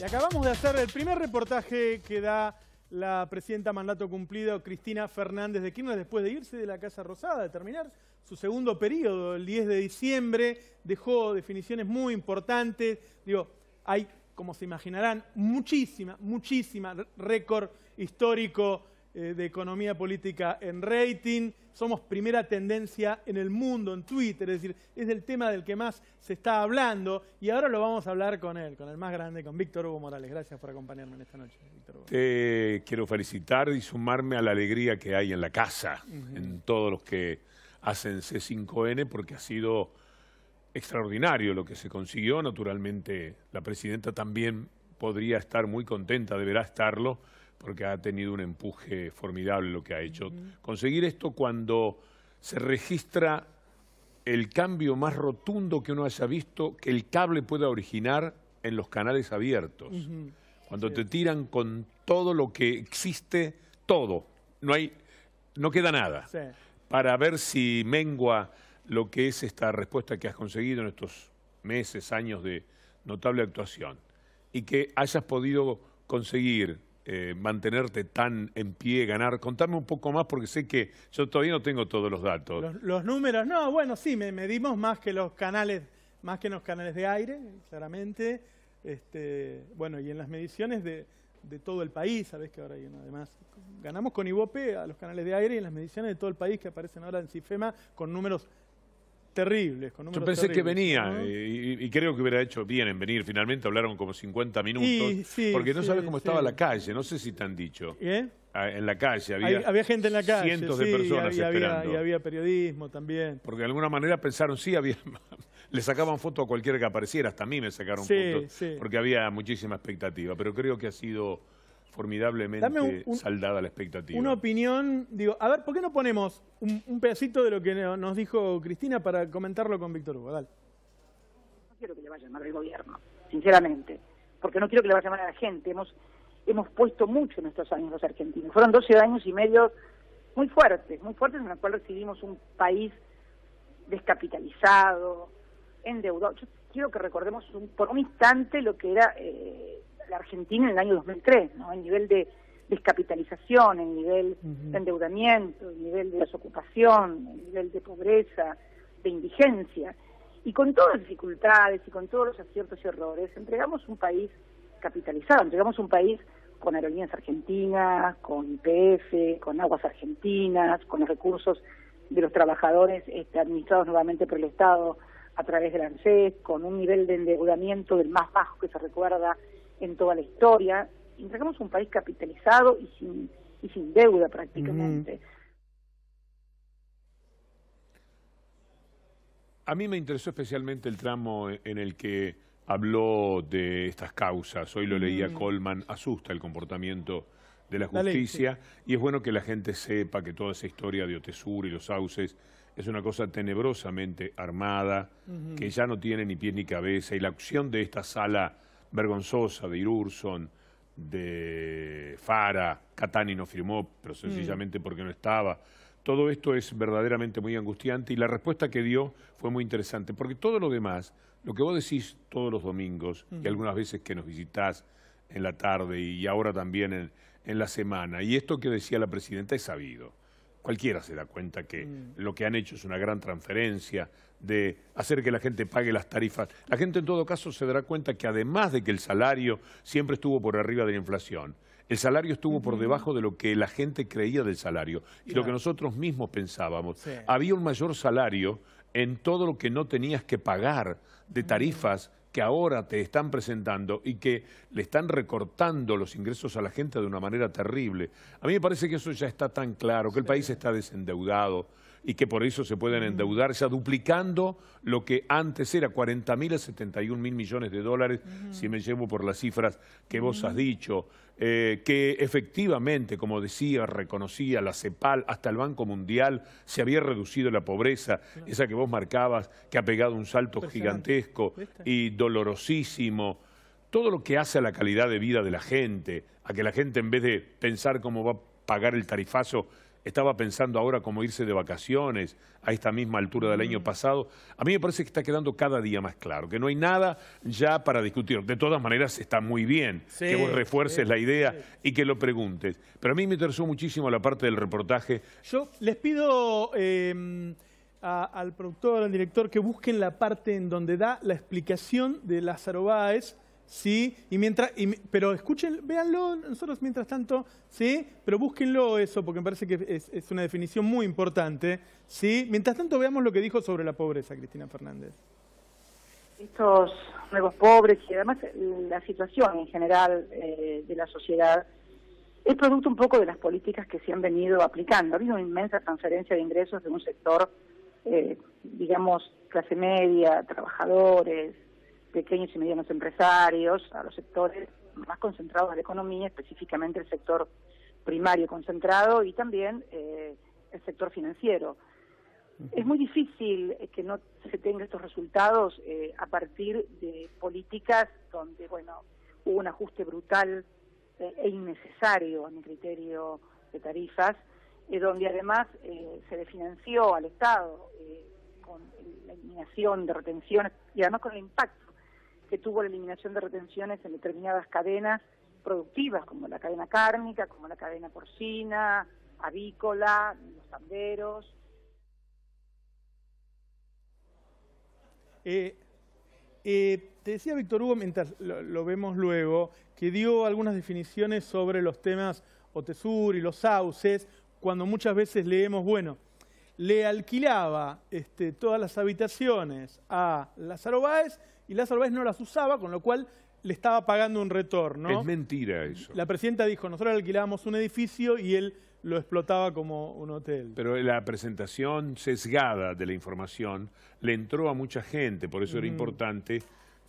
Y acabamos de hacer el primer reportaje que da la presidenta mandato cumplido, Cristina Fernández de Kirchner, después de irse de la Casa Rosada, de terminar su segundo periodo, el 10 de diciembre, dejó definiciones muy importantes. Digo, hay, como se imaginarán, muchísima, muchísima récord histórico eh, de economía política en rating, somos primera tendencia en el mundo, en Twitter, es decir, es el tema del que más se está hablando y ahora lo vamos a hablar con él, con el más grande, con Víctor Hugo Morales. Gracias por acompañarme en esta noche, Víctor Hugo. Te eh, quiero felicitar y sumarme a la alegría que hay en la casa, en todos los que hacen C5N, porque ha sido extraordinario lo que se consiguió. Naturalmente, la presidenta también podría estar muy contenta, deberá estarlo porque ha tenido un empuje formidable lo que ha hecho. Conseguir esto cuando se registra el cambio más rotundo que uno haya visto que el cable pueda originar en los canales abiertos. Cuando te tiran con todo lo que existe, todo. No hay, no queda nada. Para ver si mengua lo que es esta respuesta que has conseguido en estos meses, años de notable actuación. Y que hayas podido conseguir eh, mantenerte tan en pie, ganar? Contame un poco más porque sé que yo todavía no tengo todos los datos. Los, números, no, bueno, sí, medimos más que los canales, más que los canales de aire, claramente. Este, bueno, y en las mediciones de, todo el país, sabes que ahora hay además. Ganamos con Ivope a los canales de aire y en las mediciones de todo el país que aparecen ahora en CIFEMA con números terribles. Con Yo pensé que venía y, creo que hubiera hecho bien en venir. Finalmente hablaron como 50 minutos. porque no sabes cómo estaba la calle, no sé si te han dicho. ¿Eh? Ah, en la calle había, gente en la calle, cientos de personas esperando. Y había periodismo también. Porque de alguna manera pensaron, sí, había le sacaban foto a cualquiera que apareciera, hasta a mí me sacaron fotos, porque había muchísima expectativa. Pero creo que ha sido formidablemente saldada la expectativa. Una opinión, digo, a ver, ¿por qué no ponemos un, pedacito de lo que nos dijo Cristina para comentarlo con Víctor Hugo? Dale. No quiero que le vaya llamar al gobierno, sinceramente, porque no quiero que le a llamar a la gente. Hemos, hemos puesto mucho en estos años los argentinos. Fueron 12 años y medio muy fuertes, muy fuertes en los cuales recibimos un país descapitalizado, endeudado. Yo quiero que recordemos por un instante lo que era... Eh, Argentina en el año 2003, ¿no? El nivel de descapitalización, el nivel de endeudamiento, el nivel de desocupación, el nivel de pobreza, de indigencia. Y con todas las dificultades y con todos los aciertos y errores, entregamos un país capitalizado, entregamos un país con aerolíneas argentinas, con IPF, con aguas argentinas, con los recursos de los trabajadores este, administrados nuevamente por el Estado a través del ANSES, con un nivel de endeudamiento del más bajo que se recuerda en toda la historia. Entregamos un país capitalizado y sin, y sin deuda prácticamente. A mí me interesó especialmente el tramo en el que habló de estas causas. Hoy lo leía Colman, Coleman. Asusta el comportamiento de la justicia y es bueno que la gente sepa que toda esa historia de Otesur y los sauces es una cosa tenebrosamente armada, que ya no tiene ni pies ni cabeza y la acción de esta sala vergonzosa de Irurson, de Fara, Catani no firmó, pero sencillamente mm. porque no estaba. Todo esto es verdaderamente muy angustiante y la respuesta que dio fue muy interesante, porque todo lo demás, lo que vos decís todos los domingos y mm. algunas veces que nos visitás en la tarde y ahora también en, la semana, y esto que decía la presidenta es sabido. Cualquiera se da cuenta que mm. lo que han hecho es una gran transferencia, de hacer que la gente pague las tarifas. La gente en todo caso se dará cuenta que además de que el salario siempre estuvo por arriba de la inflación, el salario estuvo por debajo de lo que la gente creía del salario y lo que nosotros mismos pensábamos. Había un mayor salario en todo lo que no tenías que pagar de tarifas que ahora te están presentando y que le están recortando los ingresos a la gente de una manera terrible. A mí me parece que eso ya está tan claro, que el país está desendeudado, y que por eso se pueden endeudar, ya duplicando lo que antes era 40 mil a 71 mil millones de dólares, si me llevo por las cifras que vos has dicho, eh, que efectivamente, como decía, reconocía la CEPAL, hasta el Banco Mundial, se había reducido la pobreza, esa que vos marcabas, que ha pegado un salto gigantesco y dolorosísimo todo lo que hace a la calidad de vida de la gente, a que la gente en vez de pensar cómo va a pagar el tarifazo, estaba pensando ahora cómo irse de vacaciones a esta misma altura del año mm. pasado. A mí me parece que está quedando cada día más claro, que no hay nada ya para discutir. De todas maneras, está muy bien que vos refuerces la idea y que lo preguntes. Pero a mí me interesó muchísimo la parte del reportaje. Yo les pido... Em, al productor, al director, que busquen la parte en donde da la explicación de Lázaro Báez ¿sí? Y mientras, pero escuchen, véanlo nosotros mientras tanto, ¿sí? Pero búsquenlo eso, porque me parece que es, una definición muy importante, ¿sí? Mientras tanto veamos lo que dijo sobre la pobreza Cristina Fernández. Estos nuevos pobres y además la situación en general eh, de la sociedad es producto un poco de las políticas que se han venido aplicando. Ha habido una inmensa transferencia de ingresos de un sector, eh, digamos, clase media, trabajadores, pequeños y medianos empresarios, a los sectores más concentrados de la economía, específicamente el sector primario concentrado y también eh, el sector financiero. Es muy difícil eh, que no se tengan estos resultados eh, a partir de políticas donde, bueno, hubo un ajuste brutal e innecesario en el criterio de tarifas, y donde además se desfinanció al Estado con la eliminación de retenciones y además con el impacto que tuvo la eliminación de retenciones en determinadas cadenas productivas, como la cadena cárnica, como la cadena porcina, avícola, los sanderos. Eh, eh, te decía Víctor Hugo, mientras lo, vemos luego, que dio algunas definiciones sobre los temas Otesur y los sauces, cuando muchas veces leemos, bueno, le alquilaba este, todas las habitaciones a Lázaro Báez y Lázaro Báez no las usaba, con lo cual le estaba pagando un retorno. Es mentira eso. La presidenta dijo, nosotros alquilábamos un edificio y él lo explotaba como un hotel. Pero la presentación sesgada de la información le entró a mucha gente, por eso era mm. importante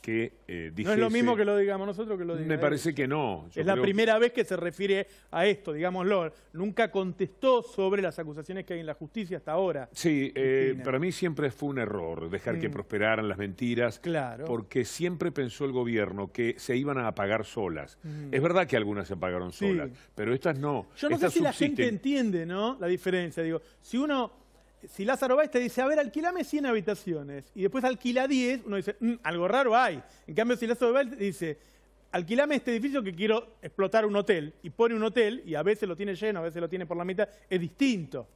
que eh, No es lo mismo que lo digamos nosotros que lo digamos. Me parece que no. es la primera vez que se refiere a esto, digámoslo. Nunca contestó sobre las acusaciones que hay en la justicia hasta ahora. Sí, eh, para mí siempre fue un error dejar que mm. prosperaran las mentiras. Claro. Porque siempre pensó el gobierno que se iban a apagar solas. Mm. Es verdad que algunas se apagaron solas, pero estas no. Yo no sé si la gente entiende, ¿no? La diferencia. Digo, si uno si Lázaro Báez te dice, a ver, alquilame 100 habitaciones y después alquila 10, uno dice, mm, algo raro hay. En cambio, si Lázaro Báez te dice, alquilame este edificio que quiero explotar un hotel y pone un hotel y a veces lo tiene lleno, a veces lo tiene por la mitad, es distinto.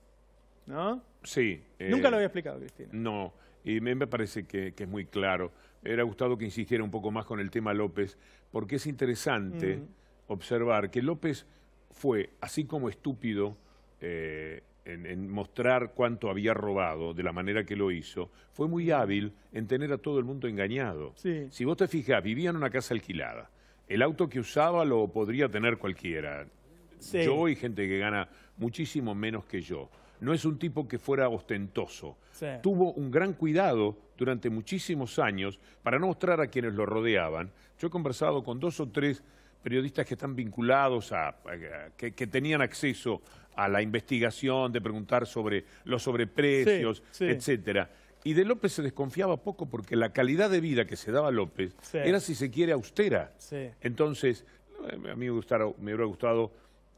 ¿No? Sí. Nunca eh, lo había explicado, Cristina. No, y me, me parece que, es muy claro. Me hubiera gustado que insistiera un poco más con el tema López, porque es interesante observar que López fue, así como estúpido, eh, en, mostrar cuánto había robado de la manera que lo hizo, fue muy hábil en tener a todo el mundo engañado. Si vos te fijás, vivía en una casa alquilada. El auto que usaba lo podría tener cualquiera. Yo y gente que gana muchísimo menos que yo. No es un tipo que fuera ostentoso. Tuvo un gran cuidado durante muchísimos años para no mostrar a quienes lo rodeaban. Yo he conversado con dos o tres periodistas que están vinculados a, que, tenían acceso a la investigación, de preguntar sobre los sobreprecios, etc. etcétera. Y de López se desconfiaba poco porque la calidad de vida que se daba a López era, si se quiere, austera. Entonces, eh, a mí me, me hubiera gustado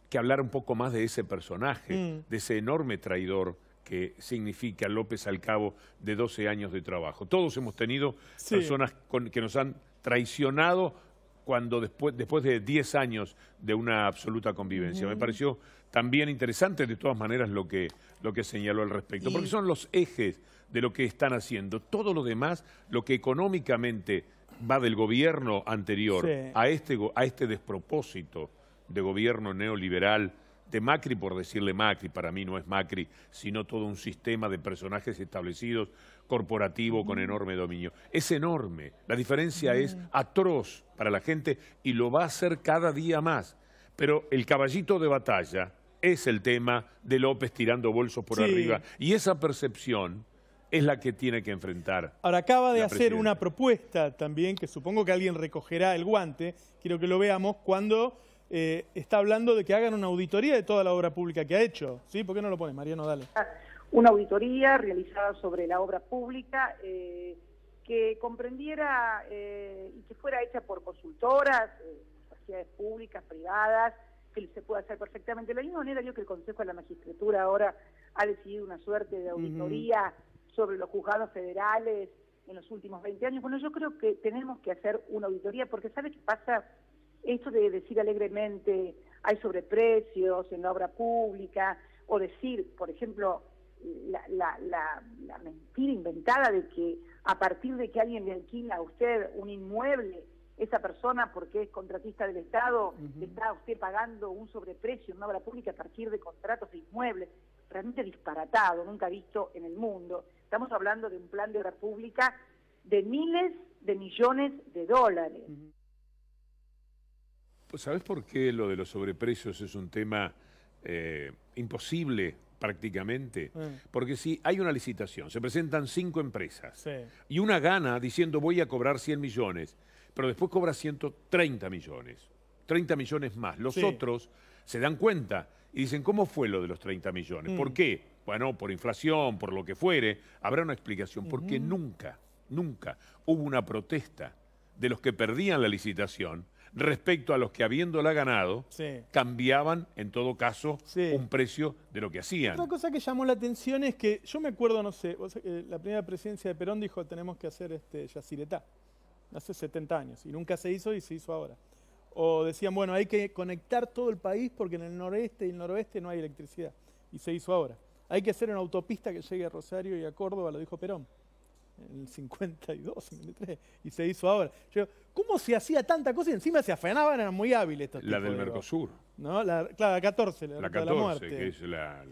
que hablara un poco más de ese personaje, mm. de ese enorme traidor que significa López al cabo de 12 años de trabajo. Todos hemos tenido personas que nos han traicionado cuando después, después de 10 años de una absoluta convivencia. Me pareció también interesante de todas maneras lo que, lo que señaló al respecto, porque son los ejes de lo que están haciendo. Todo lo demás, lo que económicamente va del gobierno anterior a, este, a este despropósito de gobierno neoliberal de Macri, por decirle Macri, para mí no es Macri, sino todo un sistema de personajes establecidos, corporativo, con enorme dominio. Es enorme, la diferencia es atroz para la gente y lo va a ser cada día más. Pero el caballito de batalla es el tema de López tirando bolsos por arriba. Y esa percepción es la que tiene que enfrentar. Ahora acaba de hacer una propuesta también, que supongo que alguien recogerá el guante, quiero que lo veamos, cuando eh, está hablando de que hagan una auditoría de toda la obra pública que ha hecho. ¿Sí? ¿Por qué no lo pones, Mariano? Dale. Una auditoría realizada sobre la obra pública eh, que comprendiera eh, y que fuera hecha por consultoras, sociedades públicas, privadas, que se pueda hacer perfectamente. De la misma manera, yo que el Consejo de la Magistratura ahora ha decidido una suerte de auditoría sobre los juzgados federales en los últimos 20 años. Bueno, yo creo que tenemos que hacer una auditoría porque, ¿sabe qué pasa? esto de decir alegremente hay sobreprecios en la obra pública, o decir, por ejemplo, la, la, mentira inventada de que a partir de que alguien le alquila a usted un inmueble, esa persona, porque es contratista del Estado, está usted pagando un sobreprecio en una obra pública a partir de contratos de inmuebles, realmente disparatado, nunca visto en el mundo. Estamos hablando de un plan de obra pública de miles de millones de dólares. ¿Sabes por qué lo de los sobreprecios es un tema eh, imposible prácticamente? Porque si hay una licitación, se presentan cinco empresas y una gana diciendo voy a cobrar 100 millones, pero después cobra 130 millones, 30 millones más. Los otros se dan cuenta y dicen, ¿cómo fue lo de los 30 millones? ¿Por mm. qué? Bueno, por inflación, por lo que fuere, habrá una explicación, porque nunca, nunca hubo una protesta de los que perdían la licitación respecto a los que habiéndola ganado, cambiaban en todo caso un precio de lo que hacían. Otra cosa que llamó la atención es que yo me acuerdo, no sé, eh, la primera presidencia de Perón dijo tenemos que hacer este Yaciretá, hace 70 años, y nunca se hizo y se hizo ahora. O decían, bueno, hay que conectar todo el país porque en el noreste y el noroeste no hay electricidad, y se hizo ahora. Hay que hacer una autopista que llegue a Rosario y a Córdoba, lo dijo Perón en el 52, 53, y se hizo ahora. Yo, ¿Cómo se hacía tanta cosa y encima se afanaban? Eran muy hábiles estos La del Mercosur. claro, la 14, la, la 14, Que es la,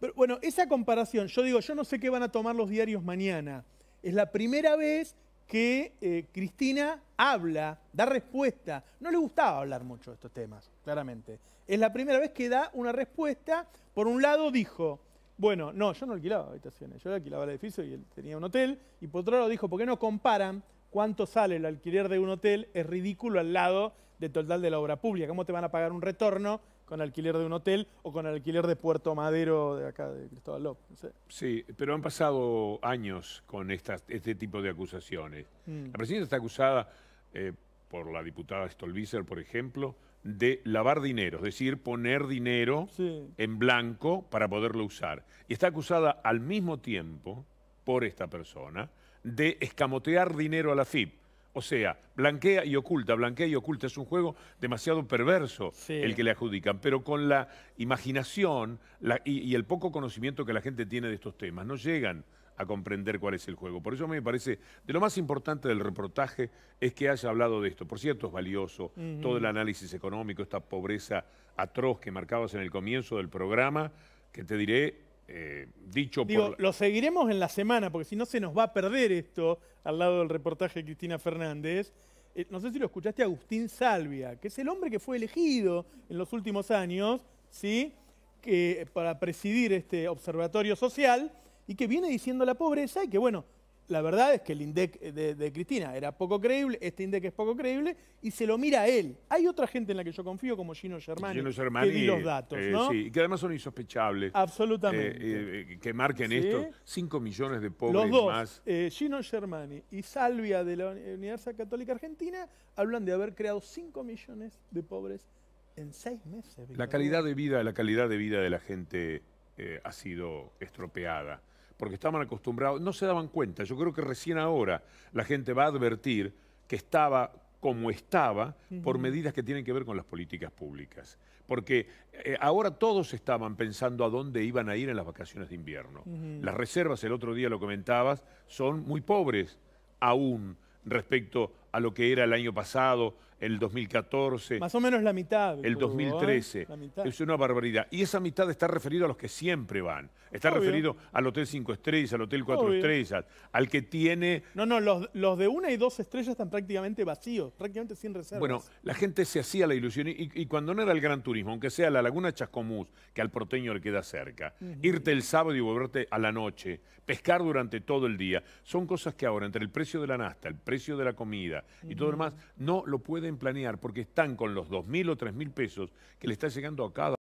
Pero bueno, esa comparación, yo digo, yo no sé qué van a tomar los diarios mañana. Es la primera vez que eh, Cristina habla, da respuesta. No le gustaba hablar mucho de estos temas, claramente. Es la primera vez que da una respuesta. Por un lado dijo, bueno, no, yo no alquilaba habitaciones, yo alquilaba el edificio y él tenía un hotel. Y por otro lado dijo, ¿por qué no comparan cuánto sale el alquiler de un hotel? Es ridículo al lado del total de la obra pública. ¿Cómo te van a pagar un retorno con alquiler de un hotel o con el alquiler de Puerto Madero de acá, de Cristóbal López? Sí, pero han pasado años con este tipo de acusaciones. Mm. La presidenta está acusada eh, por la diputada Stolbizer, por ejemplo, de lavar dinero, es decir, poner dinero en blanco para poderlo usar. Y está acusada al mismo tiempo por esta persona de escamotear dinero a la FIP. O sea, blanquea y oculta, blanquea y oculta. Es un juego demasiado perverso el que le adjudican, pero con la imaginación y el poco conocimiento que la gente tiene de estos temas, no llegan a comprender cuál es el juego. Por eso me parece, de lo más importante del reportaje es que haya hablado de esto. Por cierto, es valioso todo el análisis económico, esta pobreza atroz que marcabas en el comienzo del programa, que te diré, eh, dicho por... Lo seguiremos en la semana, porque si no se nos va a perder esto al lado del reportaje de Cristina Fernández. Eh, no sé si lo escuchaste Agustín Salvia, que es el hombre que fue elegido en los últimos años, ¿sí? que para presidir este observatorio social y que viene diciendo la pobreza y que bueno, la verdad es que el INDEC de, Cristina era poco creíble, este INDEC es poco creíble, y se lo mira él. Hay otra gente en la que yo confío, como Gino Germani, que di los datos, eh, ¿no? Sí, y que además son insospechables. Absolutamente. Eh, eh, que marquen esto, 5 millones de pobres los dos, más. Gino Germani y Salvia de la Universidad Católica Argentina hablan de haber creado 5 millones de pobres en 6 meses. La calidad de vida, la calidad de vida de la gente ha sido estropeada porque estaban acostumbrados, no se daban cuenta. Yo creo que recién ahora la gente va a advertir que estaba como estaba por medidas que tienen que ver con las políticas públicas. Porque eh, ahora todos estaban pensando a dónde iban a ir en las vacaciones de invierno. Las reservas, el otro día lo comentabas, son muy pobres aún respecto a lo que era el año pasado, el 2014. Más o menos la mitad. El 2013. ¿eh? Es una barbaridad. Y esa mitad está referida a los que siempre van. Está referido al Hotel 5 Estrellas, al Hotel 4 Estrellas, al que tiene... No, no, los, de una y dos estrellas están prácticamente vacíos, prácticamente sin reservas. Bueno, la gente se hacía la ilusión y, cuando no era el gran turismo, aunque sea la Laguna Chascomús, que al proteño le queda cerca, irte el sábado y volverte a la noche, pescar durante todo el día, son cosas que ahora, entre el precio de la nasta, el precio de la comida, y todo lo demás, no lo pueden planear porque están con los 2.000 o 3.000 pesos que le está llegando a cada